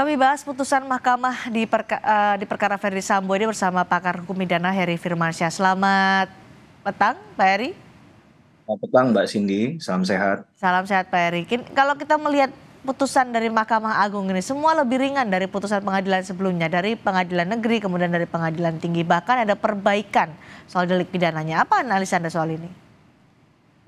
Kami bahas putusan mahkamah di, perka, uh, di perkara Ferdi Sambo ini bersama pakar hukum pidana Heri Firmansyah. Selamat petang, Pak Heri. Selamat petang, Mbak Cindy. Salam sehat. Salam sehat, Pak Heri. Kini Kalau kita melihat putusan dari Mahkamah Agung ini, semua lebih ringan dari putusan pengadilan sebelumnya, dari pengadilan negeri, kemudian dari pengadilan tinggi. Bahkan ada perbaikan soal delik pidananya. Apa analisa Anda soal ini?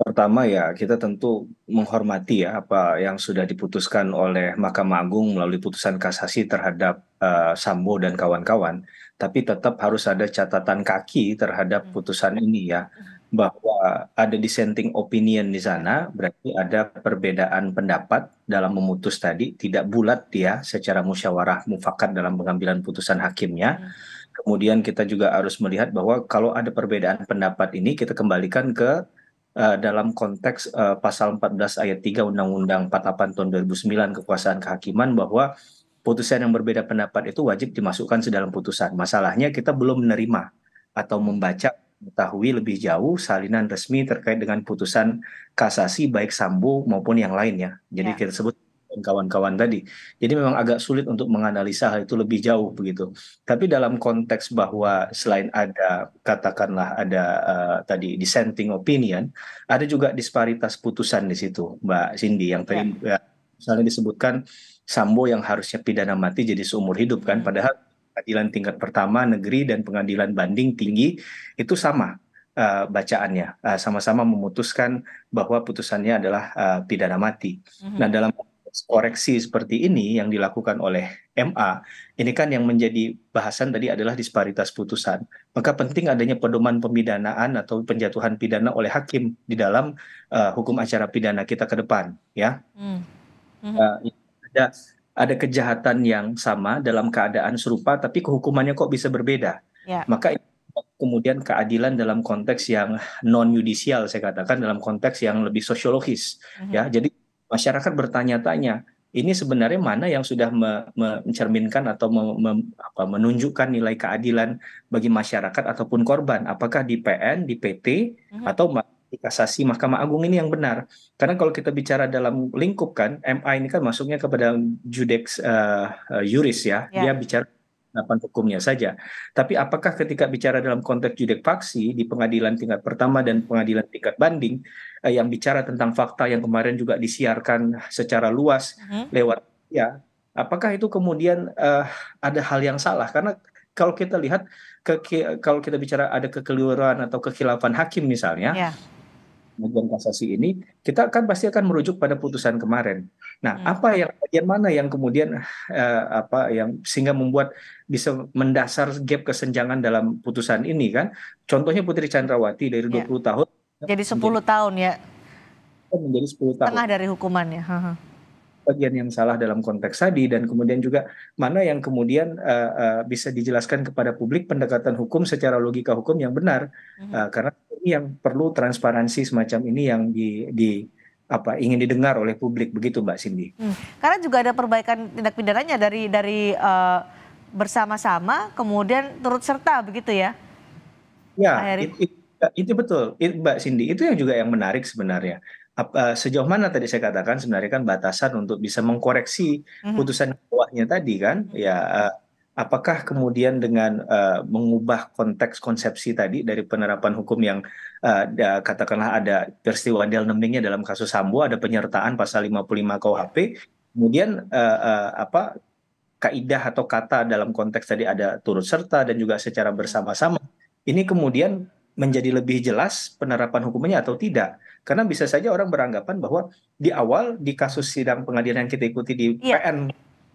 pertama ya kita tentu menghormati ya apa yang sudah diputuskan oleh Mahkamah Agung melalui putusan kasasi terhadap uh, Sambo dan kawan-kawan, tapi tetap harus ada catatan kaki terhadap hmm. putusan ini ya bahwa ada dissenting opinion di sana berarti ada perbedaan pendapat dalam memutus tadi tidak bulat dia secara musyawarah mufakat dalam pengambilan putusan hakimnya. Hmm. Kemudian kita juga harus melihat bahwa kalau ada perbedaan pendapat ini kita kembalikan ke Eh, dalam konteks uh, pasal 14 ayat 3 Undang-Undang 48 tahun 2009 kekuasaan kehakiman bahwa putusan yang berbeda pendapat itu wajib dimasukkan sedalam putusan. Masalahnya kita belum menerima atau membaca mengetahui lebih jauh salinan resmi terkait dengan putusan kasasi baik Sambo maupun yang lainnya. Jadi ya. kita sebut dan kawan-kawan tadi. Jadi memang agak sulit untuk menganalisa hal itu lebih jauh begitu. Tapi dalam konteks bahwa selain ada katakanlah ada uh, tadi dissenting opinion, ada juga disparitas putusan di situ, Mbak Cindy yang tadi ya. ya misalnya disebutkan Sambo yang harusnya pidana mati jadi seumur hidup kan hmm. padahal pengadilan tingkat pertama negeri dan pengadilan banding tinggi itu sama uh, bacaannya eh, sama-sama uh, memutuskan bahwa putusannya adalah uh, pidana mati. Mm -hmm. Nah dalam koreksi seperti ini yang dilakukan oleh MA, ini kan yang menjadi bahasan tadi adalah disparitas putusan. Maka penting adanya pedoman pemidanaan atau penjatuhan pidana oleh hakim di dalam uh, hukum acara pidana kita ke depan, ya. Hmm. Uh, ada ada kejahatan yang sama dalam keadaan serupa, tapi kehukumannya kok bisa berbeda. Yeah. Maka kemudian keadilan dalam konteks yang non yudisial saya katakan dalam konteks yang lebih sosiologis -hmm. ya jadi masyarakat bertanya-tanya ini sebenarnya mana yang sudah me, me, mencerminkan atau me, me, apa, menunjukkan nilai keadilan bagi masyarakat ataupun korban apakah di PN di PT hmm. atau di kasasi Mahkamah Agung ini yang benar karena kalau kita bicara dalam lingkup kan MA ini kan masuknya kepada judex uh, eh, uh, eh, juris ya yeah. dia bicara penerapan hukumnya saja. Tapi apakah ketika bicara dalam konteks judek faksi di pengadilan tingkat pertama dan pengadilan tingkat banding eh, yang bicara tentang fakta yang kemarin juga disiarkan secara luas mm-hmm. lewat ya, apakah itu kemudian eh, ada hal yang salah karena kalau kita lihat ke, kalau kita bicara ada kekeliruan atau kekhilafan hakim misalnya yeah. Ya. kasasi ini kita kan pasti akan merujuk pada putusan kemarin Nah, hmm. apa yang bagian mana yang kemudian eh, apa yang sehingga membuat bisa mendasar gap kesenjangan dalam putusan ini kan? Contohnya Putri Chandrawati dari ya. 20 tahun jadi 10 menjadi, tahun ya. Menjadi 10 tahun. Tengah dari hukumannya. Bagian yang salah dalam konteks tadi dan kemudian juga mana yang kemudian uh, uh, bisa dijelaskan kepada publik pendekatan hukum secara logika hukum yang benar. Hmm. Uh, karena ini yang perlu transparansi semacam ini yang di, di apa ingin didengar oleh publik begitu Mbak Cindy. Hmm. Karena juga ada perbaikan tindak pidananya dari dari uh, bersama-sama kemudian turut serta begitu ya. Ya, itu, ya, itu betul itu, Mbak Cindy. Itu yang juga yang menarik sebenarnya. Apa, eh, sejauh mana tadi saya katakan sebenarnya kan batasan untuk bisa mengkoreksi hmm. putusan bawahnya tadi kan hmm. ya eh, apakah kemudian dengan uh, mengubah konteks konsepsi tadi dari penerapan hukum yang uh, da, katakanlah ada peristiwa Del Nemingnya dalam kasus Sambo ada penyertaan pasal 55 KUHP kemudian uh, uh, apa kaidah atau kata dalam konteks tadi ada turut serta dan juga secara bersama-sama ini kemudian menjadi lebih jelas penerapan hukumnya atau tidak karena bisa saja orang beranggapan bahwa di awal di kasus sidang pengadilan yang kita ikuti di yeah. PN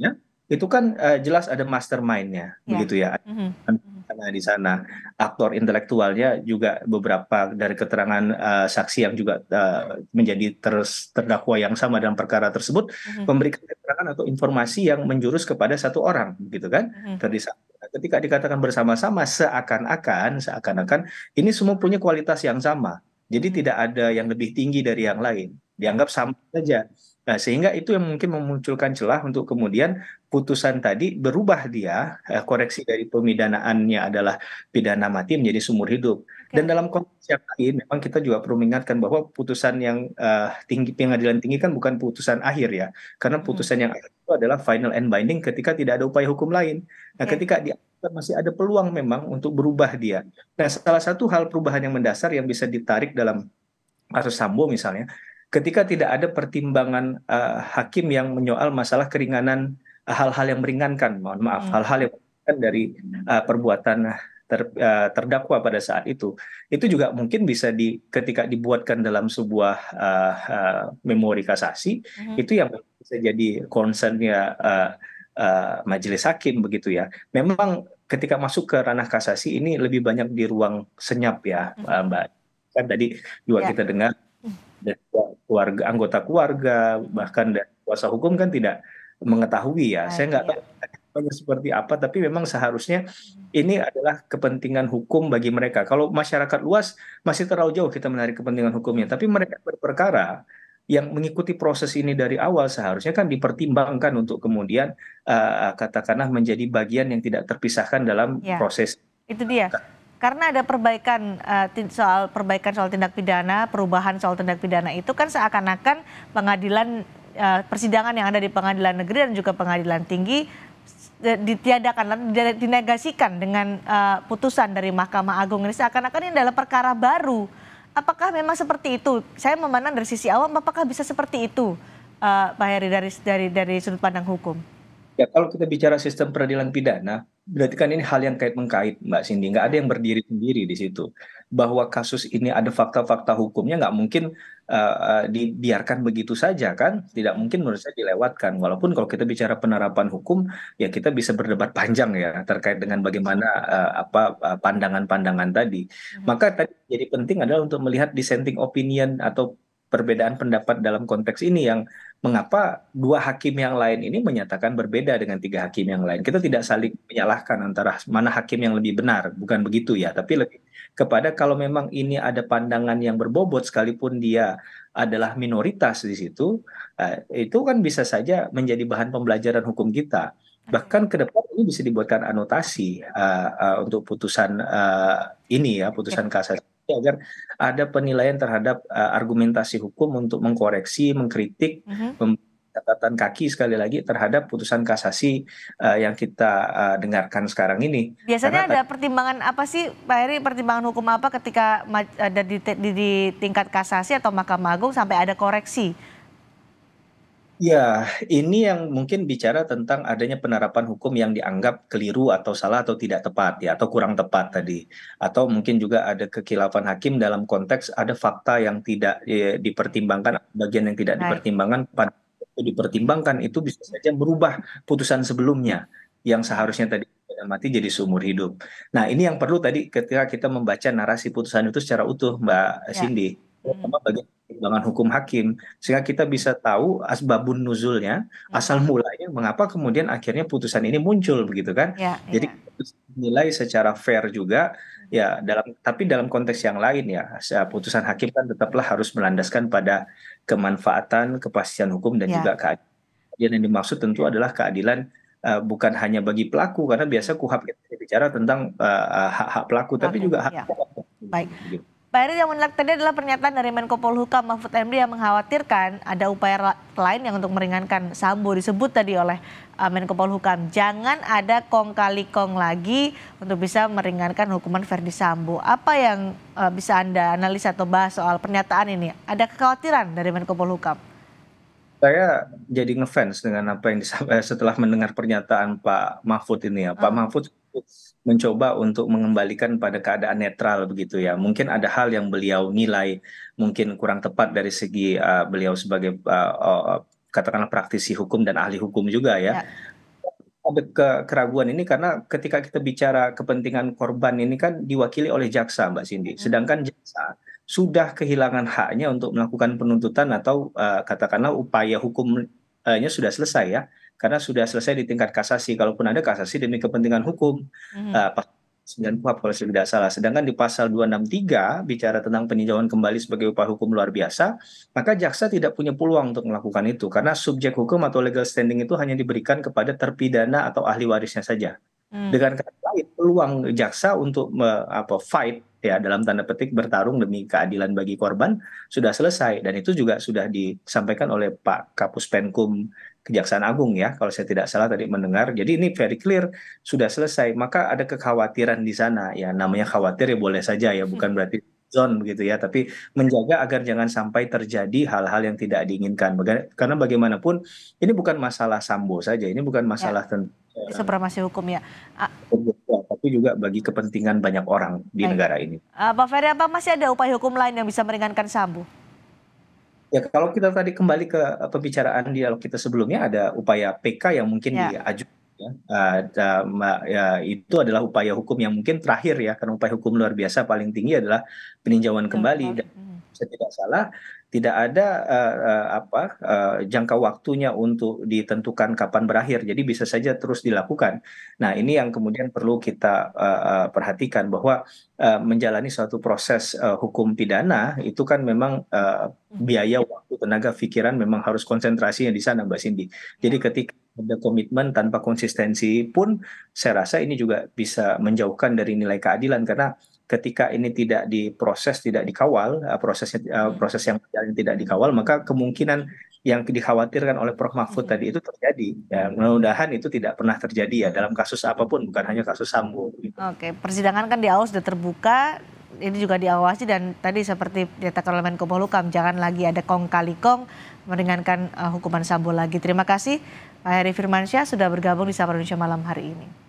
ya itu kan uh, jelas ada mastermindnya, yeah. begitu ya. Mm-hmm. di sana aktor intelektualnya juga beberapa dari keterangan uh, saksi yang juga uh, menjadi ter- terdakwa yang sama dalam perkara tersebut mm-hmm. memberikan keterangan atau informasi yang menjurus kepada satu orang, begitu kan? Mm-hmm. ketika dikatakan bersama-sama seakan-akan seakan-akan ini semua punya kualitas yang sama. Jadi mm-hmm. tidak ada yang lebih tinggi dari yang lain dianggap sama saja. Nah, sehingga itu yang mungkin memunculkan celah untuk kemudian putusan tadi berubah dia eh, koreksi dari pemidanaannya adalah pidana mati menjadi sumur hidup. Okay. Dan dalam konteks yang lain memang kita juga perlu mengingatkan bahwa putusan yang eh, tinggi pengadilan tinggi kan bukan putusan akhir ya. Karena hmm. putusan hmm. yang akhir itu adalah final and binding ketika tidak ada upaya hukum lain. Nah, okay. ketika dia masih ada peluang memang untuk berubah dia. Nah, salah satu hal perubahan yang mendasar yang bisa ditarik dalam kasus Sambo misalnya ketika tidak ada pertimbangan eh, hakim yang menyoal masalah keringanan eh, hal hal yang meringankan mohon maaf hmm. hal hal yang meringankan dari eh, perbuatan ter, uh, terdakwa pada saat itu itu juga mungkin bisa di ketika dibuatkan dalam sebuah uh, uh, memori kasasi hmm. itu yang bisa jadi concernnya uh, uh, majelis hakim begitu ya memang ketika masuk ke ranah kasasi ini lebih banyak di ruang senyap ya hmm. mbak kan tadi juga ya. kita dengar dari keluarga anggota keluarga bahkan dari kuasa hukum kan tidak mengetahui ya. Nah, Saya nggak iya. tahu seperti apa, tapi memang seharusnya ini adalah kepentingan hukum bagi mereka. Kalau masyarakat luas masih terlalu jauh kita menarik kepentingan hukumnya, tapi mereka berperkara yang mengikuti proses ini dari awal seharusnya kan dipertimbangkan untuk kemudian uh, katakanlah menjadi bagian yang tidak terpisahkan dalam ya, proses. Itu dia. Nah, karena ada perbaikan uh, soal perbaikan soal tindak pidana, perubahan soal tindak pidana itu kan seakan-akan pengadilan uh, persidangan yang ada di pengadilan negeri dan juga pengadilan tinggi eh, ditiadakan, dinegasikan dengan uh, putusan dari Mahkamah Agung ini seakan-akan ini adalah perkara baru. Apakah memang seperti itu? Saya memandang dari sisi awam, apakah bisa seperti itu, uh, Pak Heri dari dari dari sudut pandang hukum? Ya kalau kita bicara sistem peradilan pidana, berarti kan ini hal yang kait mengkait, Mbak Cindy. Nggak ada yang berdiri sendiri di situ. Bahwa kasus ini ada fakta-fakta hukumnya nggak mungkin uh, dibiarkan begitu saja kan? Tidak mungkin menurut saya dilewatkan. Walaupun kalau kita bicara penerapan hukum, ya kita bisa berdebat panjang ya terkait dengan bagaimana uh, apa pandangan-pandangan tadi. Hmm. Maka tadi jadi penting adalah untuk melihat dissenting opinion atau perbedaan pendapat dalam konteks ini yang mengapa dua hakim yang lain ini menyatakan berbeda dengan tiga hakim yang lain. Kita tidak saling menyalahkan antara mana hakim yang lebih benar, bukan begitu ya, tapi lebih kepada kalau memang ini ada pandangan yang berbobot sekalipun dia adalah minoritas di situ, eh, itu kan bisa saja menjadi bahan pembelajaran hukum kita. Bahkan ke depan ini bisa dibuatkan anotasi uh, uh, untuk putusan uh, ini ya, putusan kasasi agar ada penilaian terhadap uh, argumentasi hukum untuk mengkoreksi, mengkritik, uh mhm. -huh. catatan kaki sekali lagi terhadap putusan kasasi uh, yang kita uh, dengarkan sekarang ini. Biasanya Karena ada pertimbangan apa sih, Pak Heri? Pertimbangan hukum apa ketika ada di, di, di tingkat kasasi atau Mahkamah Agung sampai ada koreksi? Ya, ini yang mungkin bicara tentang adanya penerapan hukum yang dianggap keliru atau salah atau tidak tepat ya atau kurang tepat tadi atau mungkin juga ada kekilafan hakim dalam konteks ada fakta yang tidak ya, dipertimbangkan bagian yang tidak dipertimbangkan pada dipertimbangkan itu bisa saja merubah putusan sebelumnya yang seharusnya tadi mati jadi seumur hidup. Nah, ini yang perlu tadi ketika kita membaca narasi putusan itu secara utuh Mbak ya. Cindy terutama bagi pertimbangan hukum hakim sehingga kita bisa tahu asbabun nuzulnya ya. asal mulanya mengapa kemudian akhirnya putusan ini muncul begitu kan ya, jadi ya. nilai secara fair juga ya dalam tapi dalam konteks yang lain ya putusan hakim kan tetaplah harus melandaskan pada kemanfaatan kepastian hukum dan ya. juga keadilan yang dimaksud tentu ya. adalah keadilan uh, bukan hanya bagi pelaku karena biasa kuhab kita bicara tentang hak hak hak pelaku, pelaku tapi juga hak ya. Pelaku. baik gitu. Pak Heri yang menarik tadi adalah pernyataan dari Menko Polhukam Mahfud MD yang mengkhawatirkan ada upaya lain yang untuk meringankan Sambo disebut tadi oleh uh, Menko Polhukam. Jangan ada kong kali kong lagi untuk bisa meringankan hukuman Verdi Sambo. Apa yang uh, bisa Anda analisa atau bahas soal pernyataan ini? Ada kekhawatiran dari Menko Polhukam? Saya jadi ngefans dengan apa yang disampaikan eh, setelah mendengar pernyataan Pak Mahfud ini ya. Pak hmm. Mahfud mencoba untuk mengembalikan pada keadaan netral begitu ya. Mungkin ada hal yang beliau nilai mungkin kurang tepat dari segi uh, beliau sebagai uh, uh, katakanlah praktisi hukum dan ahli hukum juga ya. ya. Ada ke keraguan ini karena ketika kita bicara kepentingan korban ini kan diwakili oleh jaksa Mbak Cindy. Hmm. Sedangkan jaksa sudah kehilangan haknya untuk melakukan penuntutan atau uh, katakanlah upaya hukumnya sudah selesai ya karena sudah selesai di tingkat kasasi. Kalaupun ada kasasi demi kepentingan hukum, mm -hmm. uh, 9 kuhap kalau tidak salah. Sedangkan di pasal 263 bicara tentang peninjauan kembali sebagai upah hukum luar biasa, maka jaksa tidak punya peluang untuk melakukan itu karena subjek hukum atau legal standing itu hanya diberikan kepada terpidana atau ahli warisnya saja. Hmm. Dengan kata lain, peluang jaksa untuk me, apa fight ya dalam tanda petik bertarung demi keadilan bagi korban sudah selesai dan itu juga sudah disampaikan oleh Pak Kapus Penkum Kejaksaan Agung ya kalau saya tidak salah tadi mendengar. Jadi ini very clear sudah selesai. Maka ada kekhawatiran di sana ya namanya khawatir ya boleh saja ya bukan berarti zone begitu ya, tapi menjaga agar jangan sampai terjadi hal-hal yang tidak diinginkan. karena bagaimanapun ini bukan masalah sambo saja, ini bukan ya, masalah ya. tentang supremasi hukum ya. Tapi juga bagi kepentingan banyak orang di Baik. negara ini. Pak eh, Ferry, apa masih ada upaya hukum lain yang bisa meringankan sambo? Ya kalau kita tadi kembali ke eh, pembicaraan dialog kita sebelumnya ada upaya PK yang mungkin ya. diajukan ya. Ada, eh, ya itu adalah upaya hukum yang mungkin terakhir ya karena upaya hukum luar biasa paling tinggi adalah peninjauan kembali dan saya tidak salah tidak ada eh, eh, eh, jangka waktunya untuk ditentukan kapan berakhir jadi bisa saja terus dilakukan nah ini yang kemudian perlu kita perhatikan bahwa menjalani suatu proses hukum pidana itu kan memang biaya waktu tenaga pikiran memang harus konsentrasinya di sana Mbak Cindy jadi ya. ketika ada komitmen tanpa konsistensi pun saya rasa ini juga bisa menjauhkan dari nilai keadilan karena ketika ini tidak diproses, tidak dikawal, eh, prosesnya eh, hmm. proses yang berjalan tidak dikawal, maka kemungkinan yang dikhawatirkan oleh Prof Mahfud iya. tadi itu terjadi. Ya, mudah-mudahan itu tidak pernah terjadi ya dalam kasus apapun, bukan hanya kasus Sambo. Gitu. Oke, persidangan kan di sudah terbuka, ini juga diawasi dan tadi seperti dikatakan oleh Menko Polhukam, jangan lagi ada kong kali kong meringankan uh, hukuman Sambo lagi. Terima kasih Pak Heri Firmansyah sudah bergabung di Sapa Indonesia malam hari ini.